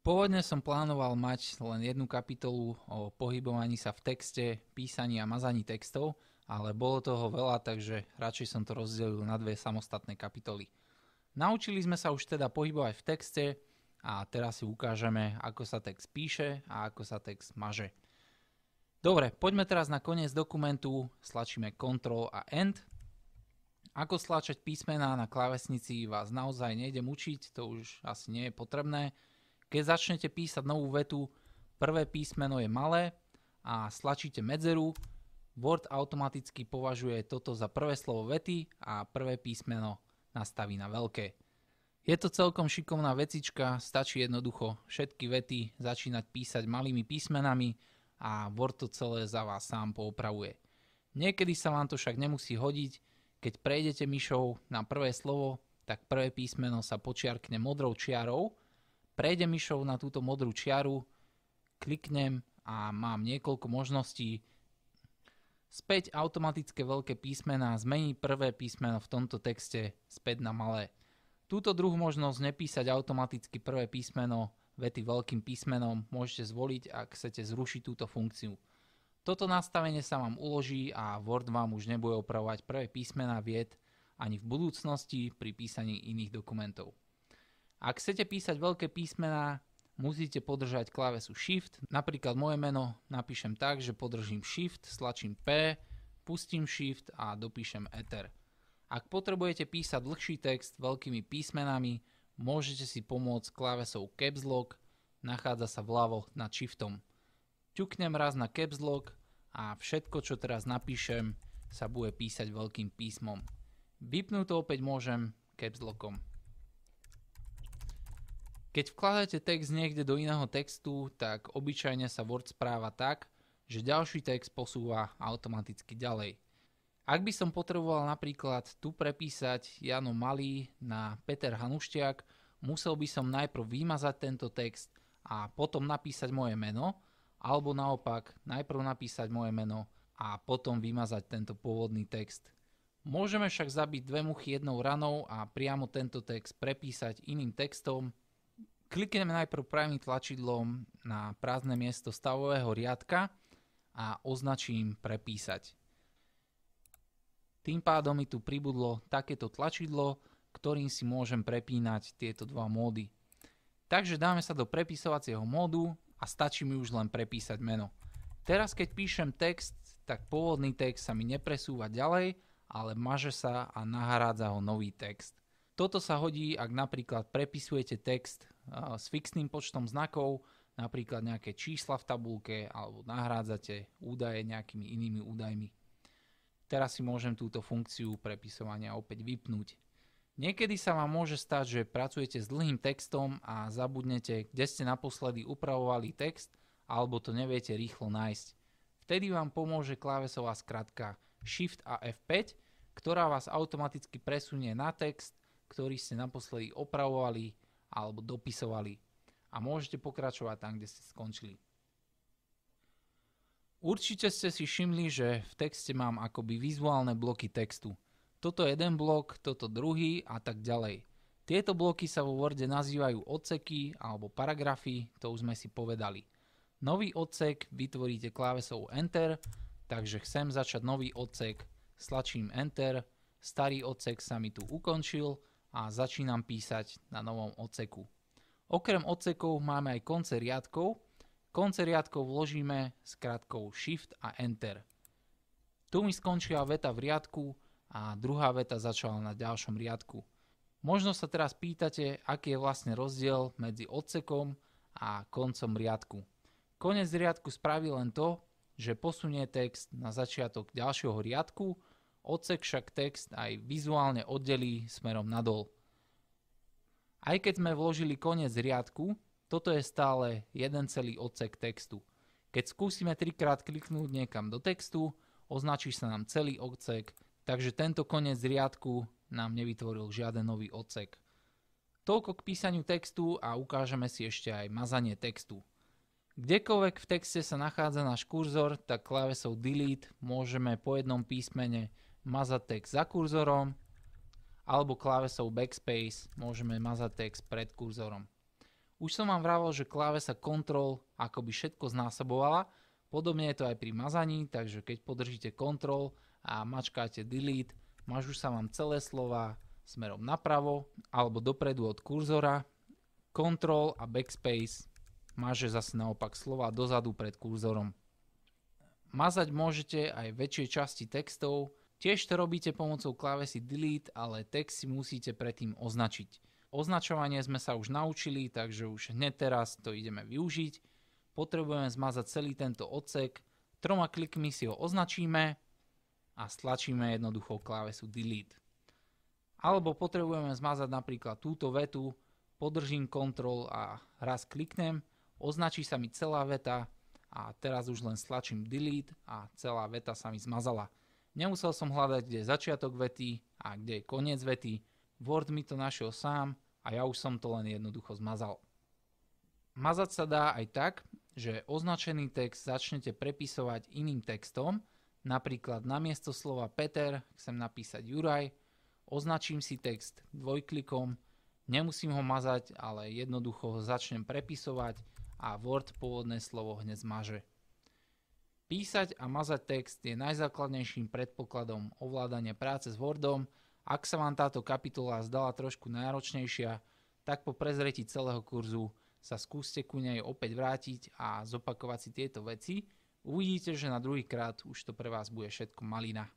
Pôvodne som plánoval mať len jednu kapitolu o pohybovaní sa v texte, písaní a mazaní textov, ale bolo toho veľa, takže radšej som to rozdelil na dve samostatné kapitoly. Naučili sme sa už teda pohybovať v texte a teraz si ukážeme, ako sa text píše a ako sa text maže. Dobre, poďme teraz na koniec dokumentu, slačíme Ctrl a End. Ako slačať písmená na klávesnici vás naozaj nejdem učiť, to už asi nie je potrebné, keď začnete písať novú vetu, prvé písmeno je malé a stlačíte medzeru, Word automaticky považuje toto za prvé slovo vety a prvé písmeno nastaví na veľké. Je to celkom šikovná vecička, stačí jednoducho všetky vety začínať písať malými písmenami a Word to celé za vás sám poopravuje. Niekedy sa vám to však nemusí hodiť, keď prejdete myšou na prvé slovo, tak prvé písmeno sa počiarkne modrou čiarou Prejdem myšou na túto modrú čiaru, kliknem a mám niekoľko možností. Späť automatické veľké písmená zmení prvé písmeno v tomto texte späť na malé. Túto druhú možnosť nepísať automaticky prvé písmeno vety veľkým písmenom môžete zvoliť, ak chcete zrušiť túto funkciu. Toto nastavenie sa vám uloží a Word vám už nebude opravovať prvé písmena vied ani v budúcnosti pri písaní iných dokumentov. Ak chcete písať veľké písmená, musíte podržať klávesu Shift. Napríklad moje meno napíšem tak, že podržím Shift, stlačím P, pustím Shift a dopíšem Ether. Ak potrebujete písať dlhší text veľkými písmenami, môžete si pomôcť klávesou Caps Lock, nachádza sa vľavo nad Shiftom. Ťuknem raz na Caps Lock a všetko, čo teraz napíšem, sa bude písať veľkým písmom. Vypnúť to opäť môžem Caps Lockom. Keď vkladáte text niekde do iného textu, tak obyčajne sa Word správa tak, že ďalší text posúva automaticky ďalej. Ak by som potreboval napríklad tu prepísať Jano Malý na Peter Hanušťák, musel by som najprv vymazať tento text a potom napísať moje meno, alebo naopak najprv napísať moje meno a potom vymazať tento pôvodný text. Môžeme však zabiť dve muchy jednou ranou a priamo tento text prepísať iným textom Klikneme najprv pravým tlačidlom na prázdne miesto stavového riadka a označím prepísať. Tým pádom mi tu pribudlo takéto tlačidlo, ktorým si môžem prepínať tieto dva módy. Takže dáme sa do prepisovacieho módu a stačí mi už len prepísať meno. Teraz keď píšem text, tak pôvodný text sa mi nepresúva ďalej, ale maže sa a nahrádza ho nový text. Toto sa hodí, ak napríklad prepisujete text s fixným počtom znakov, napríklad nejaké čísla v tabulke alebo nahrádzate údaje nejakými inými údajmi. Teraz si môžem túto funkciu prepisovania opäť vypnúť. Niekedy sa vám môže stať, že pracujete s dlhým textom a zabudnete, kde ste naposledy upravovali text alebo to neviete rýchlo nájsť. Vtedy vám pomôže klávesová skratka Shift a F5, ktorá vás automaticky presunie na text, ktorý ste naposledy opravovali alebo dopisovali. A môžete pokračovať tam, kde ste skončili. Určite ste si všimli, že v texte mám akoby vizuálne bloky textu. Toto jeden blok, toto druhý a tak ďalej. Tieto bloky sa vo Worde nazývajú odseky alebo paragrafy, to už sme si povedali. Nový odsek vytvoríte klávesou Enter, takže chcem začať nový odsek, slačím Enter, starý odsek sa mi tu ukončil a začínam písať na novom odseku. Okrem odsekov máme aj konce riadkov. Konce riadkov vložíme s krátkou Shift a Enter. Tu mi skončila veta v riadku a druhá veta začala na ďalšom riadku. Možno sa teraz pýtate, aký je vlastne rozdiel medzi odsekom a koncom riadku. Konec riadku spraví len to, že posunie text na začiatok ďalšieho riadku Odsek však text aj vizuálne oddelí smerom nadol. Aj keď sme vložili koniec riadku, toto je stále jeden celý odsek textu. Keď skúsime trikrát kliknúť niekam do textu, označí sa nám celý odsek, takže tento koniec riadku nám nevytvoril žiaden nový odsek. Toľko k písaniu textu a ukážeme si ešte aj mazanie textu. Kdekoľvek v texte sa nachádza náš kurzor, tak klávesou Delete môžeme po jednom písmene mazať text za kurzorom alebo klávesou backspace môžeme mazať text pred kurzorom. Už som vám vravel, že klávesa Ctrl akoby všetko znásobovala, podobne je to aj pri mazaní, takže keď podržíte Ctrl a mačkáte Delete, mažú sa vám celé slova smerom napravo alebo dopredu od kurzora. Ctrl a backspace maže zase naopak slova dozadu pred kurzorom. Mazať môžete aj väčšie časti textov, Tiež to robíte pomocou klávesy Delete, ale text si musíte predtým označiť. Označovanie sme sa už naučili, takže už hneď teraz to ideme využiť. Potrebujeme zmazať celý tento odsek, troma klikmi si ho označíme a stlačíme jednoducho klávesu Delete. Alebo potrebujeme zmazať napríklad túto vetu, podržím Ctrl a raz kliknem, označí sa mi celá veta a teraz už len stlačím Delete a celá veta sa mi zmazala. Nemusel som hľadať, kde je začiatok vety a kde je koniec vety. Word mi to našiel sám a ja už som to len jednoducho zmazal. Mazať sa dá aj tak, že označený text začnete prepisovať iným textom, napríklad namiesto slova Peter chcem napísať Juraj, označím si text dvojklikom, nemusím ho mazať, ale jednoducho ho začnem prepisovať a Word pôvodné slovo hneď zmaže. Písať a mazať text je najzákladnejším predpokladom ovládania práce s Wordom. Ak sa vám táto kapitola zdala trošku náročnejšia, tak po prezretí celého kurzu sa skúste ku nej opäť vrátiť a zopakovať si tieto veci. Uvidíte, že na druhý krát už to pre vás bude všetko malina.